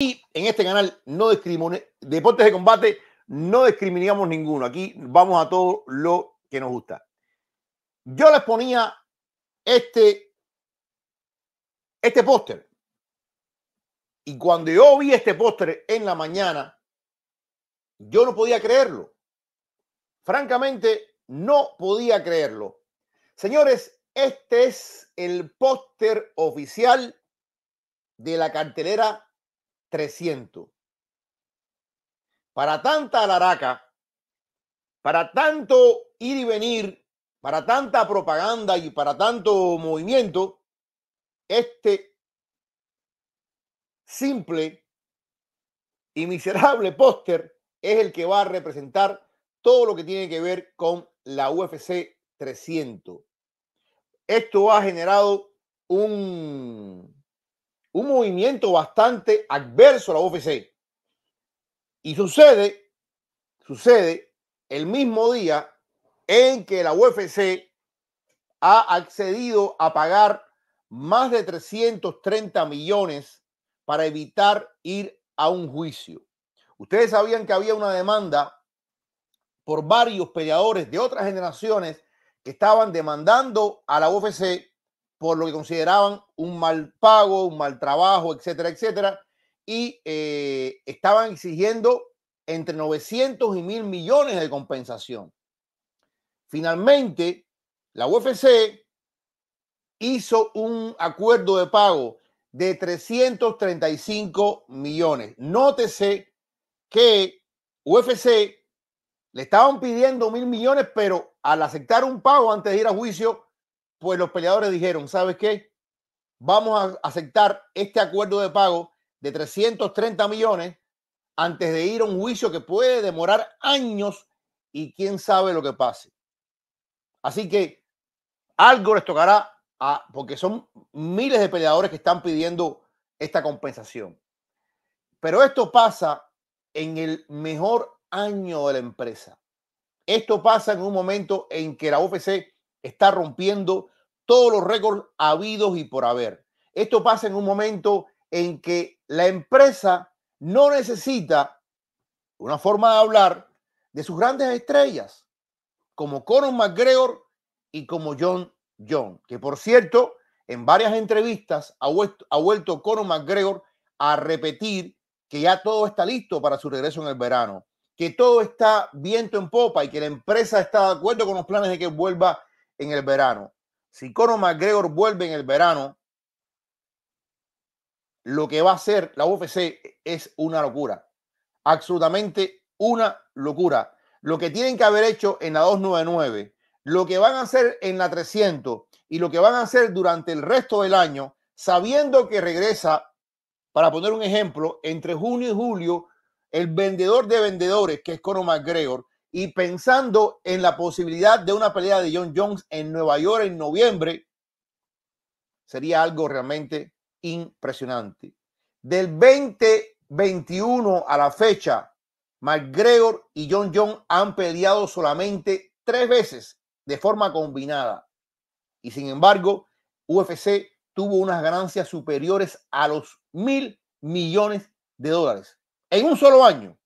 Y en este canal no deportes de combate no discriminamos ninguno. Aquí vamos a todo lo que nos gusta. Yo les ponía este, este póster. Y cuando yo vi este póster en la mañana, yo no podía creerlo. Francamente, no podía creerlo. Señores, este es el póster oficial de la cartelera 300. Para tanta laraca, para tanto ir y venir, para tanta propaganda y para tanto movimiento, este simple y miserable póster es el que va a representar todo lo que tiene que ver con la UFC 300. Esto ha generado un un movimiento bastante adverso a la UFC. Y sucede, sucede el mismo día en que la UFC ha accedido a pagar más de 330 millones para evitar ir a un juicio. Ustedes sabían que había una demanda por varios peleadores de otras generaciones que estaban demandando a la UFC por lo que consideraban un mal pago, un mal trabajo, etcétera, etcétera. Y eh, estaban exigiendo entre 900 y 1000 millones de compensación. Finalmente, la UFC hizo un acuerdo de pago de 335 millones. Nótese que UFC le estaban pidiendo 1.000 millones, pero al aceptar un pago antes de ir a juicio, pues los peleadores dijeron, ¿sabes qué? Vamos a aceptar este acuerdo de pago de 330 millones antes de ir a un juicio que puede demorar años y quién sabe lo que pase. Así que algo les tocará, a, porque son miles de peleadores que están pidiendo esta compensación. Pero esto pasa en el mejor año de la empresa. Esto pasa en un momento en que la UFC está rompiendo todos los récords habidos y por haber. Esto pasa en un momento en que la empresa no necesita una forma de hablar de sus grandes estrellas, como Conor McGregor y como John John, que por cierto, en varias entrevistas ha vuelto, Conor McGregor a repetir que ya todo está listo para su regreso en el verano, que todo está viento en popa y que la empresa está de acuerdo con los planes de que vuelva en el verano. Si Conor McGregor vuelve en el verano, lo que va a hacer la UFC es una locura. Absolutamente una locura. Lo que tienen que haber hecho en la 299, lo que van a hacer en la 300 y lo que van a hacer durante el resto del año, sabiendo que regresa, para poner un ejemplo, entre junio y julio, el vendedor de vendedores, que es Conor McGregor, y pensando en la posibilidad de una pelea de John Jones en Nueva York en noviembre, sería algo realmente impresionante. Del 2021 a la fecha, McGregor y John Jones han peleado solamente tres veces de forma combinada. Y sin embargo, UFC tuvo unas ganancias superiores a los mil millones de dólares en un solo año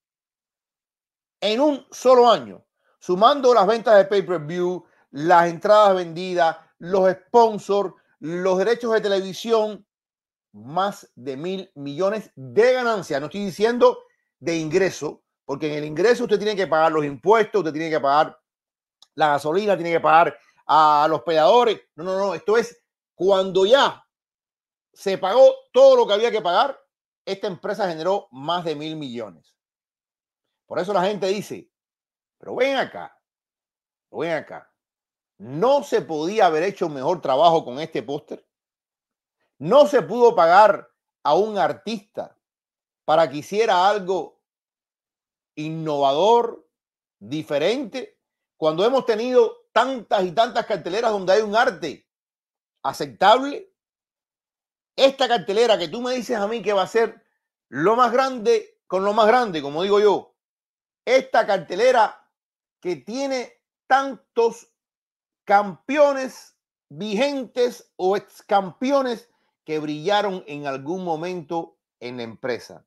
en un solo año, sumando las ventas de pay-per-view, las entradas vendidas, los sponsors, los derechos de televisión, más de mil millones de ganancias. No estoy diciendo de ingreso, porque en el ingreso usted tiene que pagar los impuestos, usted tiene que pagar la gasolina, tiene que pagar a los peleadores. No, no, no. Esto es cuando ya se pagó todo lo que había que pagar, esta empresa generó más de mil millones. Por eso la gente dice, pero ven acá, ven acá. No se podía haber hecho un mejor trabajo con este póster. No se pudo pagar a un artista para que hiciera algo innovador, diferente, cuando hemos tenido tantas y tantas carteleras donde hay un arte aceptable. Esta cartelera que tú me dices a mí que va a ser lo más grande con lo más grande, como digo yo, esta cartelera que tiene tantos campeones vigentes o ex campeones que brillaron en algún momento en la empresa.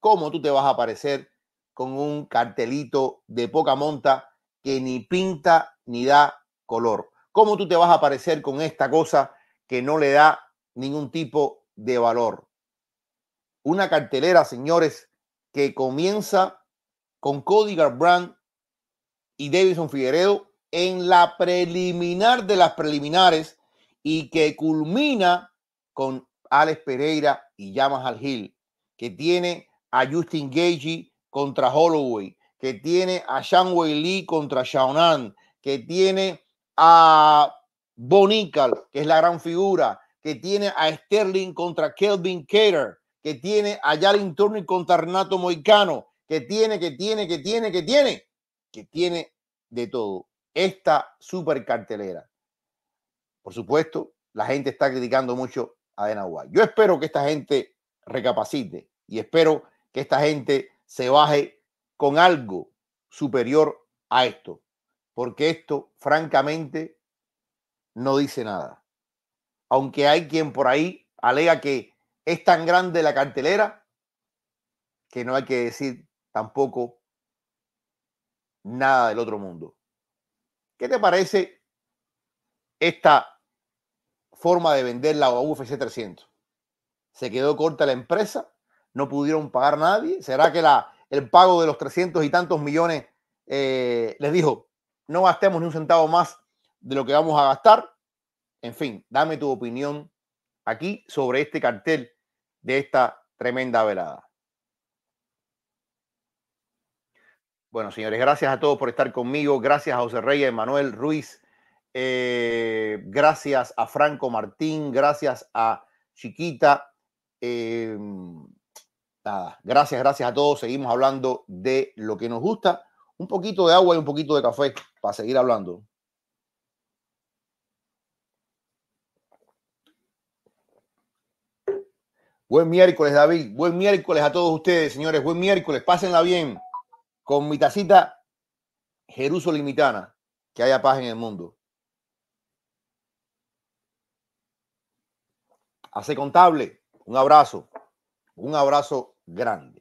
¿Cómo tú te vas a aparecer con un cartelito de poca monta que ni pinta ni da color? ¿Cómo tú te vas a aparecer con esta cosa que no le da ningún tipo de valor? Una cartelera, señores, que comienza con Cody Garbrandt y Davidson Figueredo en la preliminar de las preliminares y que culmina con Alex Pereira y Llamas al Gil. que tiene a Justin Gagey contra Holloway, que tiene a Sean Wei Lee contra Shaonan, que tiene a Bonical, que es la gran figura, que tiene a Sterling contra Kelvin Cater, que tiene a Jalin Turner contra Renato Moicano, que tiene, que tiene, que tiene, que tiene, que tiene de todo. Esta super cartelera. Por supuesto, la gente está criticando mucho a Denahuá. Yo espero que esta gente recapacite y espero que esta gente se baje con algo superior a esto, porque esto francamente no dice nada. Aunque hay quien por ahí alega que es tan grande la cartelera que no hay que decir tampoco nada del otro mundo. ¿Qué te parece esta forma de vender la UFC 300? ¿Se quedó corta la empresa? ¿No pudieron pagar nadie? ¿Será que la, el pago de los 300 y tantos millones eh, les dijo, no gastemos ni un centavo más de lo que vamos a gastar? En fin, dame tu opinión aquí sobre este cartel de esta tremenda velada. Bueno, señores, gracias a todos por estar conmigo. Gracias a José Reyes, Manuel Ruiz. Eh, gracias a Franco Martín. Gracias a Chiquita. Em, nada, gracias, gracias a todos. Seguimos hablando de lo que nos gusta. Un poquito de agua y un poquito de café para seguir hablando. Buen miércoles, David. Buen miércoles a todos ustedes, señores. Buen miércoles. Pásenla bien con mi tacita jerusalimitana, que haya paz en el mundo. Hace contable, un abrazo, un abrazo grande.